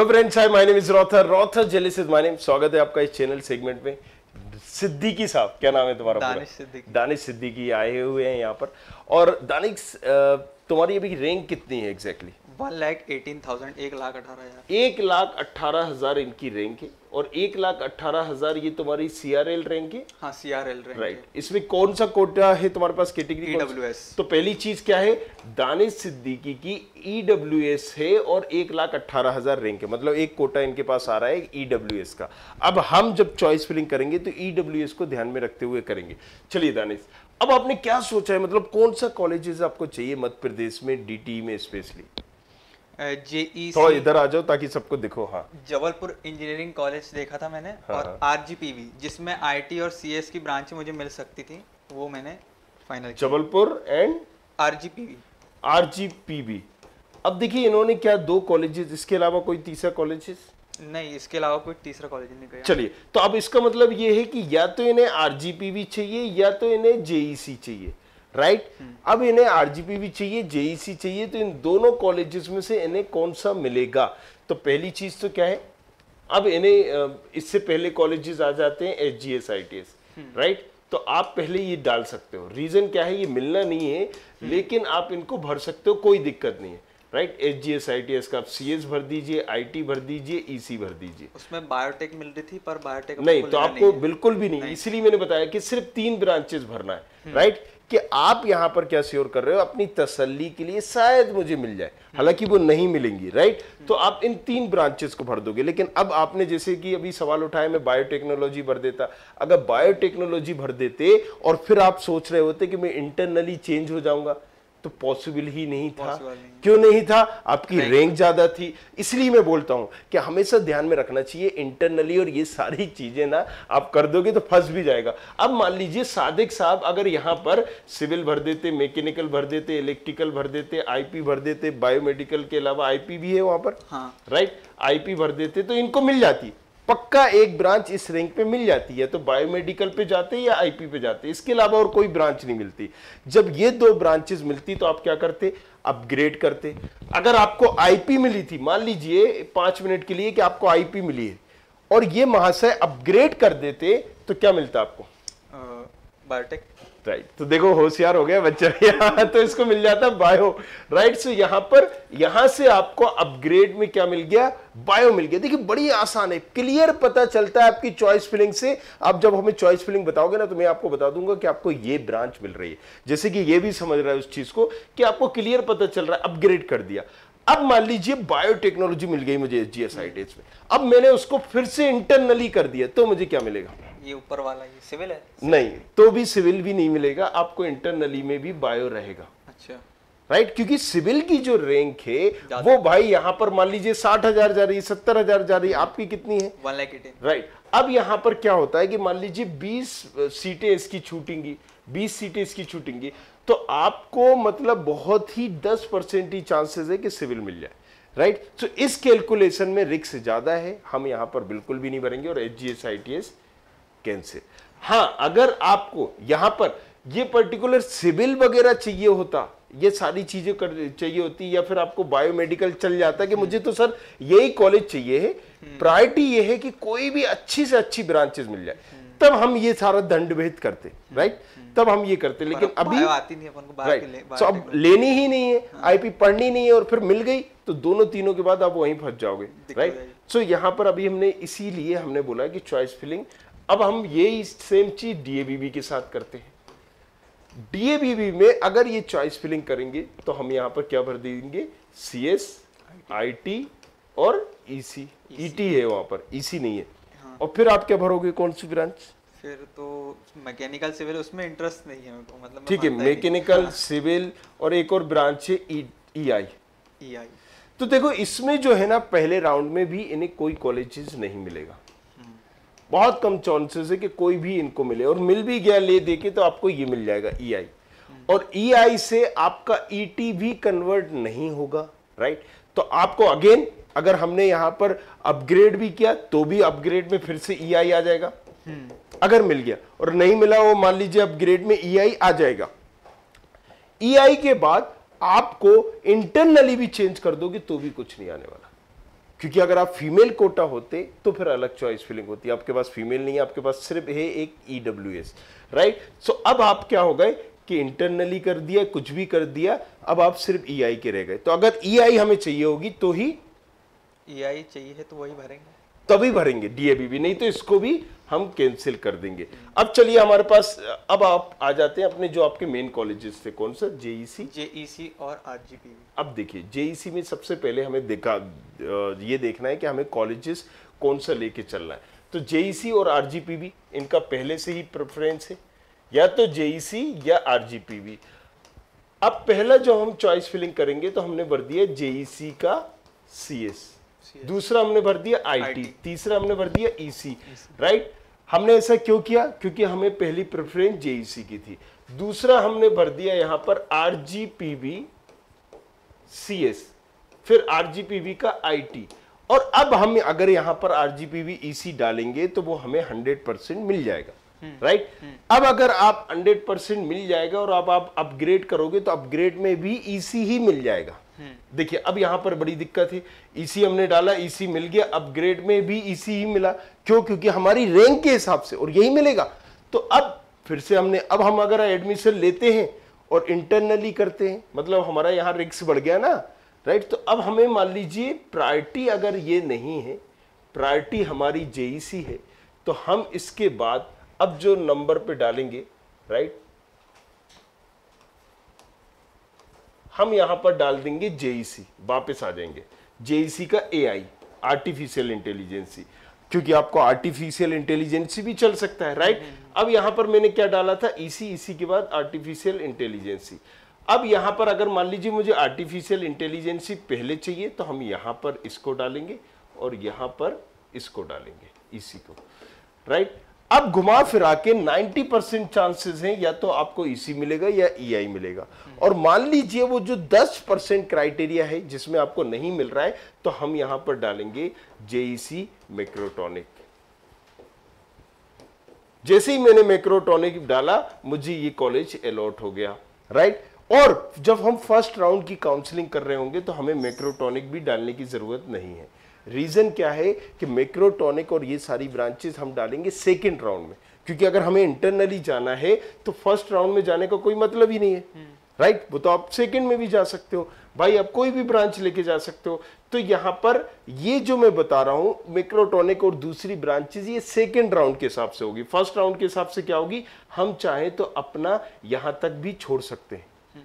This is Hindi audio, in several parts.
Hello friends hi my name is Rother Rother Jelis is my name स्वागत है आपका इस चैनल सेगमेंट में सिद्दीकी साहब क्या नाम है तुम्हारा दानिश सिद्दीकी दानिश सिद्दीकी आए हुए हैं यहाँ पर और दानिश तुम्हारी अभी रैंक कितनी है exactly one lakh eighteen thousand एक लाख अठारह हजार एक लाख अट्ठारह हजार इनकी रैंक है और एक लाख अठारह हजार ये तुम्हारी सी आर एल रैंक है हाँ सी आर एल राइट इसमें कौन सा कोटा है तुम्हारे पास कैटेगरी तो पहली चीज क्या है दानिश सिद्दीकी की ई डब्ल्यू एस है और एक लाख अट्ठारह हजार रैंक है मतलब एक कोटा इनके पास आ रहा है ई डब्ल्यू एस का अब हम जब चॉइस फिलिंग करेंगे तो ई डब्ल्यू एस को ध्यान में रखते हुए करेंगे चलिए दानिश अब आपने क्या सोचा है मतलब कौन सा कॉलेजेस आपको चाहिए मध्य प्रदेश में डीटी e में स्पेशली जेई थोड़ा इधर आ जाओ ताकि सबको दिखो हाँ जबलपुर इंजीनियरिंग कॉलेज देखा था मैंने हाँ, और हाँ। वी जिसमें टी और एस की ब्रांच मुझे मिल सकती थी वो मैंने final Jabalpur and P RGPV अब देखिए इन्होंने क्या दो कॉलेजेस इसके अलावा कोई तीसरा कॉलेजेस नहीं इसके अलावा कोई तीसरा कॉलेज नहीं गया चलिए तो अब इसका मतलब ये है कि या तो इन्हें आरजीपीवी चाहिए या तो इन्हें जेईसी चाहिए राइट हम्म। अब इन्हें आरजीपी भी चाहिए जेईसी चाहिए तो इन दोनों कॉलेजेस में से इन्हें कौन सा मिलेगा तो पहली चीज तो क्या है अब इन्हें इससे पहले कॉलेजेस आ जाते हैं H G S I T S hmm. Right तो आप पहले ये डाल सकते हो रीजन क्या है ये मिलना नहीं है हम्म। लेकिन आप इनको भर सकते हो कोई दिक्कत नहीं है right H G S I T S का आप सी एस भर दीजिए आई टी भर दीजिए ई सी भर दीजिए उसमें बायोटेक मिल रही थी पर बायोटेक नहीं तो आपको बिल्कुल भी नहीं, नहीं। इसलिए मैंने बताया कि सिर्फ तीन ब्रांचेस भरना है राइट कि आप यहां पर क्या श्योर कर रहे हो अपनी तसल्ली के लिए शायद मुझे मिल जाए हालांकि वो नहीं मिलेंगी राइट तो आप इन तीन ब्रांचेस को भर दोगे लेकिन अब आपने जैसे कि अभी सवाल उठाया मैं बायोटेक्नोलॉजी भर देता अगर बायोटेक्नोलॉजी भर देते और फिर आप सोच रहे होते कि मैं इंटरनली चेंज हो जाऊंगा तो पॉसिबल ही नहीं था नहीं। क्यों नहीं था आपकी रैंक ज़्यादा थी इसलिए मैं बोलता हूं कि हमेशा ध्यान में रखना चाहिए इंटरनली और ये सारी चीज़ें ना आप कर दोगे तो फंस भी जाएगा अब मान लीजिए सादिक साहब अगर यहाँ पर सिविल भर देते मैकेनिकल भर देते इलेक्ट्रिकल भर देते आईपी भर देते बायोमेडिकल के अलावा आईपी भी है वहां पर हाँ। राइट आईपी भर देते तो इनको मिल जाती पक्का एक ब्रांच इस रैंक पे मिल जाती है तो बायोमेडिकल पे जाते या आईपी पे जाते इसके अलावा और कोई ब्रांच नहीं मिलती जब ये दो ब्रांचेस मिलती तो आप क्या करते अपग्रेड करते अगर आपको आईपी मिली थी मान लीजिए पांच मिनट के लिए कि आपको आईपी मिली है और ये महाशय अपग्रेड कर देते तो क्या मिलता आपको बायोटेक राइट right. तो देखो होशियार हो गया बच्चा यहाँ तो इसको मिल जाता बायो राइट सो यहाँ पर यहां से आपको अपग्रेड में क्या मिल गया बायो मिल गया देखिए बड़ी आसान है क्लियर पता चलता है आपकी चॉइस फिलिंग से आप जब हमें चॉइस फिलिंग बताओगे ना तो मैं आपको बता दूंगा कि आपको ये ब्रांच मिल रही है जैसे कि ये भी समझ रहा है उस चीज को कि आपको क्लियर पता चल रहा है अपग्रेड कर दिया अब मान लीजिए बायोटेक्नोलॉजी मिल गई मुझे एस में अब मैंने उसको फिर से इंटरनली कर दिया तो मुझे क्या मिलेगा ये ऊपर वाला ये सिविल है सिविल नहीं तो भी सिविल भी नहीं मिलेगा आपको इंटरनली में भी बायो रहेगा अच्छा राइट right? क्योंकि सिविल की जो रैंक है वो भाई यहाँ पर मान लीजिए साठ हजार जा रही है सत्तर हजार जा रही है आपकी कितनी है राइट अब यहाँ पर क्या होता है कि मान लीजिए बीस सीटें इसकी छूटेंगी बीस सीटें इसकी छूटेंगी तो आपको मतलब बहुत ही दस परसेंट ही चांसेस है कि सिविल मिल जाए राइट right? तो so, इस कैलकुलेशन में रिक्स ज्यादा है हम यहाँ पर बिल्कुल भी नहीं भरेंगे और H G S I T S cancel हाँ अगर आपको यहाँ पर ये पर्टिकुलर सिविल वगैरह चाहिए होता ये सारी चीजें कर चाहिए होती या फिर आपको बायोमेडिकल चल जाता कि मुझे तो सर यही कॉलेज चाहिए है प्रायोरिटी हम्म। ये है कि कोई भी अच्छी से अच्छी ब्रांचेस मिल जाए तब हम ये सारा दंड भेद करते राइट हम्म। हम्म। तब हम ये करते लेकिन अभी आती नहीं अपन को राइट सो अब लेनी ही नहीं है आईपी हाँ। पढ़नी नहीं है और फिर मिल गई तो दोनों तीनों के बाद आप वहीं फंस जाओगे राइट सो यहाँ पर अभी हमने इसीलिए हमने बोला कि चॉइस फिलिंग अब हम यही सेम चीज डीएबीबी के साथ करते हैं डीएबीबी में अगर ये चॉइस फिलिंग करेंगे तो हम यहाँ पर क्या भर देंगे सी एस आई टी और ई सी ई है वहां पर ई e सी नहीं है हाँ। और फिर आप क्या भरोगे कौन सी ब्रांच फिर तो मैकेनिकल सिविल उसमें इंटरेस्ट नहीं है तो मतलब ठीक है मैकेनिकल सिविल हाँ। और एक और ब्रांच है ई e, आई e तो देखो इसमें जो है ना पहले राउंड में भी इन्हें कोई कॉलेजेस नहीं मिलेगा बहुत कम चांसेस है कि कोई भी इनको मिले और मिल भी गया ले दे तो आपको ये मिल जाएगा ई e आई और ई e आई से आपका ई e टी भी कन्वर्ट नहीं होगा राइट तो आपको अगेन अगर हमने यहां पर अपग्रेड भी किया तो भी अपग्रेड में फिर से ई आई आ जाएगा हम्म। अगर मिल गया और नहीं मिला वो मान लीजिए अपग्रेड में ई आई आ जाएगा ई आई के बाद आपको इंटरनली भी चेंज कर दोगे तो भी कुछ नहीं आने वाला क्योंकि अगर आप फीमेल कोटा होते तो फिर अलग चॉइस फीलिंग होती आपके पास फीमेल नहीं है आपके पास सिर्फ है एक E W S right so अब आप क्या हो गए कि इंटरनली कर दिया कुछ भी कर दिया अब आप सिर्फ ई e आई के रह गए तो अगर ई e आई हमें चाहिए होगी तो ही ई e आई चाहिए तो वही भरेंगे तभी भरेंगे डीएबी भी नहीं तो इसको भी हम कैंसिल कर देंगे अब चलिए हमारे पास अब आप आ जाते हैं अपने जो आपके मेन कॉलेजेस थे कौन सा जेईसी जेईसी e e और आरजीपी अब देखिए जेईसी e में सबसे पहले हमें देखा ये देखना है कि हमें कॉलेजेस कौन सा लेके चलना है तो जेईसी और आरजीपीबी इनका पहले से ही प्रेफरेंस है या तो जेईसी या आरजीपीबी अब पहला जो हम चॉइस फिलिंग करेंगे तो हमने भर दिया जेईसी का सीएस दूसरा हमने भर दिया आईटी तीसरा हमने भर दिया ईसी e राइट e हमने ऐसा क्यों किया क्योंकि हमें पहली प्रेफरेंस जेईसी e की थी दूसरा हमने भर दिया यहां पर R G P C S फिर आर जी पी का आई टी और अब हम अगर यहां पर आर जी पी ई सी डालेंगे तो वो हमें हंड्रेड परसेंट मिल जाएगा राइट हम्म, right? हम्म। अब अगर आप हंड्रेड परसेंट मिल जाएगा और अब आप अपग्रेड करोगे तो अपग्रेड में भी ईसी ही मिल जाएगा देखिए अब यहाँ पर बड़ी दिक्कत है इसी e हमने डाला इसी e मिल गया अपग्रेड में भी इसी e ही मिला क्यों क्योंकि हमारी रैंक के हिसाब से और यही मिलेगा तो अब फिर से हमने अब हम अगर एडमिशन लेते हैं और इंटरनली करते हैं मतलब हमारा यहाँ रिक्स बढ़ गया ना राइट तो अब हमें मान लीजिए प्रायरिटी अगर ये नहीं है प्रायरिटी हमारी जेईसी है तो हम इसके बाद अब जो नंबर पे डालेंगे राइट हम यहाँ पर डाल देंगे जेईसी e वापस आ जाएंगे जेईसी e का एआई आर्टिफिशियल इंटेलिजेंसी क्योंकि आपको आर्टिफिशियल इंटेलिजेंसी भी चल सकता है राइट अब यहाँ पर मैंने क्या डाला था इसी e इसी के बाद आर्टिफिशियल इंटेलिजेंसी अब यहाँ पर अगर मान लीजिए मुझे आर्टिफिशियल इंटेलिजेंसी पहले चाहिए तो हम यहाँ पर इसको डालेंगे और यहाँ पर इसको डालेंगे इसी को राइट right? अब घुमा फिरा के 90 परसेंट चांसेस हैं या तो आपको ईसी e मिलेगा या ईआई e मिलेगा और मान लीजिए वो जो 10 परसेंट क्राइटेरिया है जिसमें आपको नहीं मिल रहा है तो हम यहां पर डालेंगे जेईसी e मेक्रोटोनिक जैसे ही मैंने मेक्रोटोनिक डाला मुझे ये कॉलेज अलॉट हो गया राइट और जब हम फर्स्ट राउंड की काउंसलिंग कर रहे होंगे तो हमें मेक्रोटोनिक भी डालने की जरूरत नहीं है रीज़न क्या है कि मेक्रोटोनिक और ये सारी ब्रांचेस हम डालेंगे सेकेंड राउंड में क्योंकि अगर हमें इंटरनली जाना है तो फर्स्ट राउंड में जाने का को कोई मतलब ही नहीं है राइट हम्म। right? वो तो आप सेकंड में भी जा सकते हो भाई आप कोई भी ब्रांच लेके जा सकते हो तो यहाँ पर ये जो मैं बता रहा हूँ मेक्रोटोनिक और दूसरी ब्रांचेज ये सेकंड राउंड के हिसाब से होगी फर्स्ट राउंड के हिसाब से क्या होगी हम चाहें तो अपना यहाँ तक भी छोड़ सकते हैं हम्म।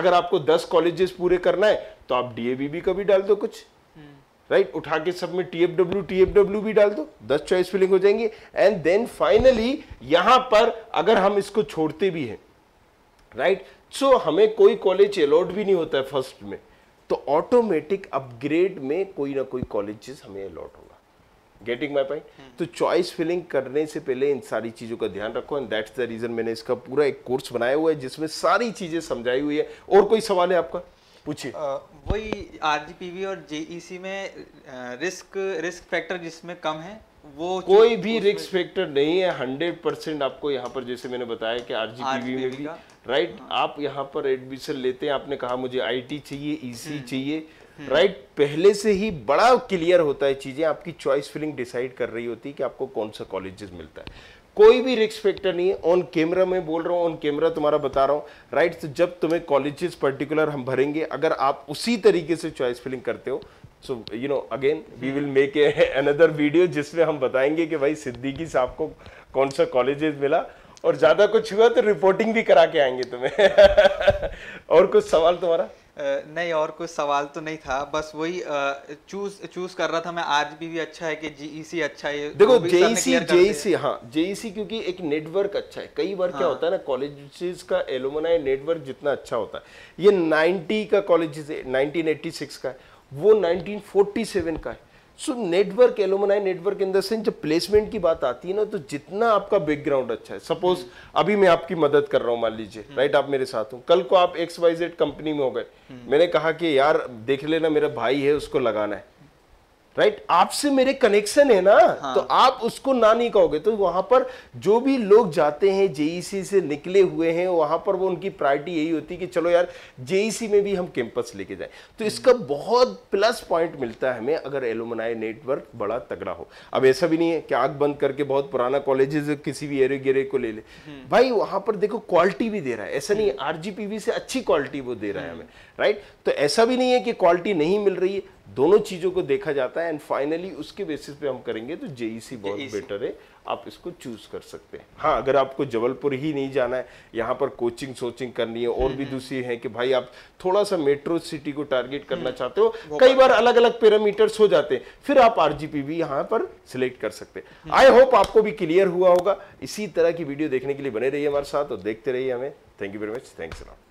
अगर आपको दस कॉलेजेस पूरे करना है तो आप डीएबी भी कभी डाल दो कुछ राइट right? उठा के सब में T F W T F W भी डाल दो दस चॉइस फिलिंग हो जाएंगी एंड देन फाइनली यहां पर अगर हम इसको छोड़ते भी हैं राइट right? सो so, हमें कोई कॉलेज अलॉट भी नहीं होता है फर्स्ट में तो ऑटोमेटिक अपग्रेड में कोई ना कोई कॉलेजेस हमें अलॉट होगा गेटिंग माई पॉइंट तो चॉइस फिलिंग करने से पहले इन सारी चीज़ों का ध्यान रखो एंड दैट्स द रीज़न मैंने इसका पूरा एक कोर्स बनाया हुआ है जिसमें सारी चीज़ें समझाई हुई है और कोई सवाल है आपका पूछिए वही आर और जेईसी में रिस्क रिस्क फैक्टर जिसमें कम है वो कोई भी रिस्क फैक्टर नहीं है हंड्रेड परसेंट आपको यहाँ पर जैसे मैंने बताया कि आरजीबीवी में भी राइट हाँ। आप यहाँ पर एडमिशन लेते हैं आपने कहा मुझे आईटी चाहिए ईसी e हम्म। चाहिए राइट हम्म। पहले से ही बड़ा क्लियर होता है चीजें आपकी चॉइस फिलिंग डिसाइड कर रही होती है कि आपको कौन सा कॉलेजेस मिलता है कोई भी रिक्स फैक्टर नहीं है ऑन कैमरा में बोल रहा हूँ ऑन कैमरा तुम्हारा बता रहा हूँ राइट तो जब तुम्हें कॉलेजेस पर्टिकुलर हम भरेंगे अगर आप उसी तरीके से चॉइस फिलिंग करते हो so you know again we will make a another video जिसमें हम बताएंगे कि भाई सिद्दीकी साहब को कौन सा कॉलेजेस मिला और ज़्यादा कुछ हुआ तो रिपोर्टिंग भी करा के आएंगे तुम्हें और कुछ सवाल तुम्हारा नहीं और कोई सवाल तो नहीं था बस वही चूज चूज कर रहा था मैं आज भी, भी अच्छा है कि जेईसी e अच्छा है देखो जेईसी जेईसी e e हाँ जेईसी क्योंकि एक नेटवर्क अच्छा है कई बार हाँ. क्या होता है ना कॉलेजेस का एलोमनाई नेटवर्क जितना अच्छा होता है ये 90 का कॉलेज 1986 का है वो 1947 का है so network alumni network in the sense जब प्लेसमेंट की बात आती है ना तो जितना आपका बैकग्राउंड अच्छा है सपोज हम्म। अभी मैं आपकी मदद कर रहा हूँ मान लीजिए राइट हम्म। आप मेरे साथ हूँ कल को आप एक्स वाई जेड कंपनी में हो गए हम्म। मैंने कहा कि यार देख लेना मेरा भाई है उसको लगाना है राइट right? आपसे मेरे कनेक्शन है ना हाँ. तो आप उसको ना नहीं कहोगे तो वहां पर जो भी लोग जाते हैं जेईसी e से निकले हुए हैं वहां पर वो उनकी प्रायोरिटी यही होती है कि चलो यार जेईसी e में भी हम कैंपस लेके जाए तो हम्म। इसका बहुत प्लस पॉइंट मिलता है हमें अगर एलोमनाई नेटवर्क बड़ा तगड़ा हो अब ऐसा भी नहीं है कि आग बंद करके बहुत पुराना कॉलेजेस किसी भी एरे गेरे को ले ले हम्म। भाई वहां पर देखो क्वालिटी भी दे रहा है ऐसा नहीं आरजीपीवी हम्म। से अच्छी क्वालिटी वो दे रहा है हमें राइट तो ऐसा भी नहीं है कि क्वालिटी नहीं मिल रही है दोनों चीज़ों को देखा जाता है एंड फाइनली उसके बेसिस पे हम करेंगे तो जेईसी e बहुत बेटर e है आप इसको चूज कर सकते हैं हाँ अगर आपको जबलपुर ही नहीं जाना है यहाँ पर कोचिंग सोचिंग करनी है और भी दूसरी है कि भाई आप थोड़ा सा मेट्रो सिटी को टारगेट करना हम्म। चाहते हो कई बार अलग अलग पैरामीटर्स हो जाते हैं फिर आप आर भी यहाँ पर सिलेक्ट कर सकते हैं आई हम्म। होप आपको भी क्लियर हुआ होगा इसी तरह की वीडियो देखने के लिए बने रहिए हमारे साथ और देखते रहिए हमें thank you very much thanks allot